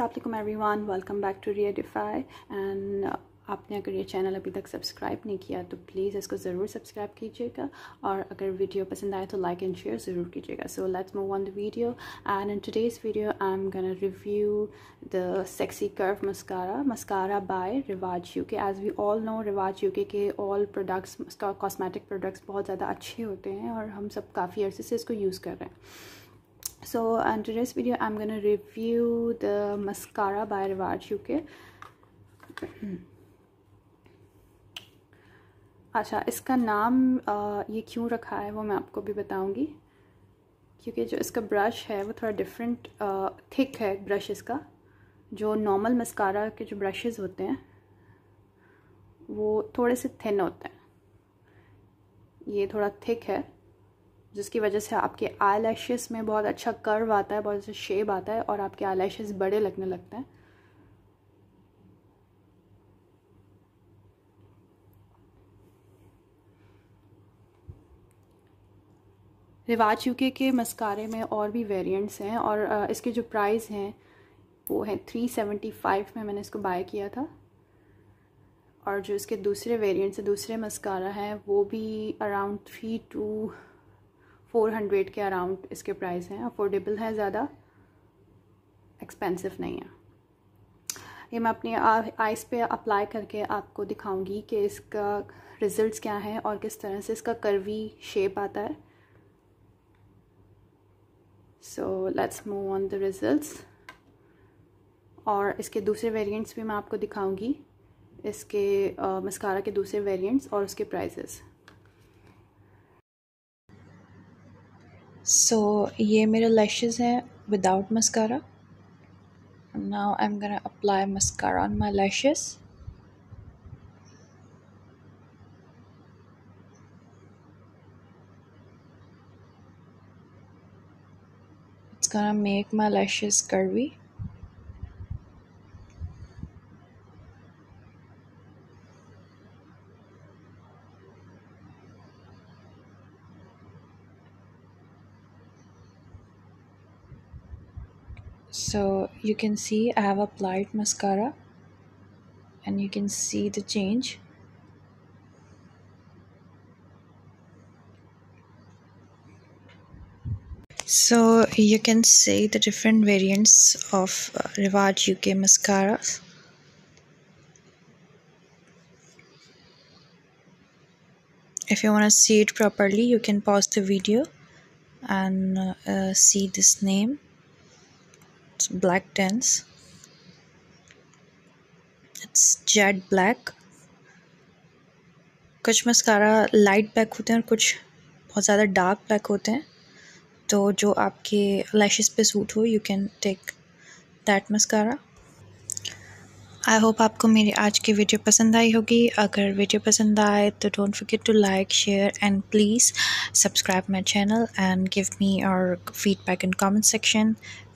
Aslam everyone welcome back to रियर डिफाई and आपने अगर ये चैनल अभी तक सब्सक्राइब नहीं किया तो प्लीज़ इसको ज़रूर सब्सक्राइब कीजिएगा और अगर वीडियो पसंद आए तो लाइक एंड शेयर ज़रूर कीजिएगा so let's move on the video and in today's video I am gonna review the sexy curve mascara mascara by Rivaj U K as we all know Rivaj U K all products cosmetic products बहुत ज़्यादा अच्छे होते हैं और हम सब काफ़ी अर्से से इसको यूज़ कर रहे हैं so in today's video i'm gonna review the mascara by U uk अच्छा इसका नाम आ, ये क्यों रखा है वो मैं आपको भी बताऊंगी क्योंकि जो इसका ब्रश है वो थोड़ा डिफरेंट थिक है ब्रश इसका जो नॉर्मल मस्कारा के जो ब्रशेस होते हैं वो थोड़े से थिन होते हैं ये थोड़ा थिक है जिसकी वजह से आपके आई में बहुत अच्छा कर्व आता है बहुत अच्छा शेप आता है और आपके आई बड़े लगने लगते हैं रिवाज यूके के मस्कारे में और भी वेरिएंट्स हैं और इसके जो प्राइस हैं वो है थ्री सेवेंटी फाइव में मैंने इसको बाय किया था और जो इसके दूसरे वेरिएंट्स से दूसरे मस्कारा हैं वो भी around three two four hundred के अराउंड इसके प्राइस हैं अफोर्डेबल है ज़्यादा एक्सपेंसिव नहीं है ये मैं अपने आइस पे अप्लाई करके आपको दिखाऊंगी कि इसका रिजल्ट्स क्या है और किस तरह से इसका कर्वी शेप आता है so let's move on the results और इसके दूसरे वेरिएंट्स भी मैं आपको दिखाऊंगी इसके मस्कारा के दूसरे वेरिएंट्स और उसके प्राइसेस सो ये मेरे लैशेज़ हैं without mascara now I am gonna apply mascara on my lashes it's gonna make my lashes curvy so you can see I have applied mascara and you can see the change so you can see the different variants of uh, Reward UK mascaras if you want to see it properly you can pause the video and uh, see this name it's black tense it's jet black कुछ mascara light black होते हैं और कुछ बहुत ज़्यादा dark black होते हैं तो जो आपके लैशेस पे सूट हो you can take that mascara I hope आपको मेरी आज की वीडियो पसंद आई होगी अगर वीडियो पसंद आए तो don't forget to like share and please subscribe my channel and give me your feedback in comment section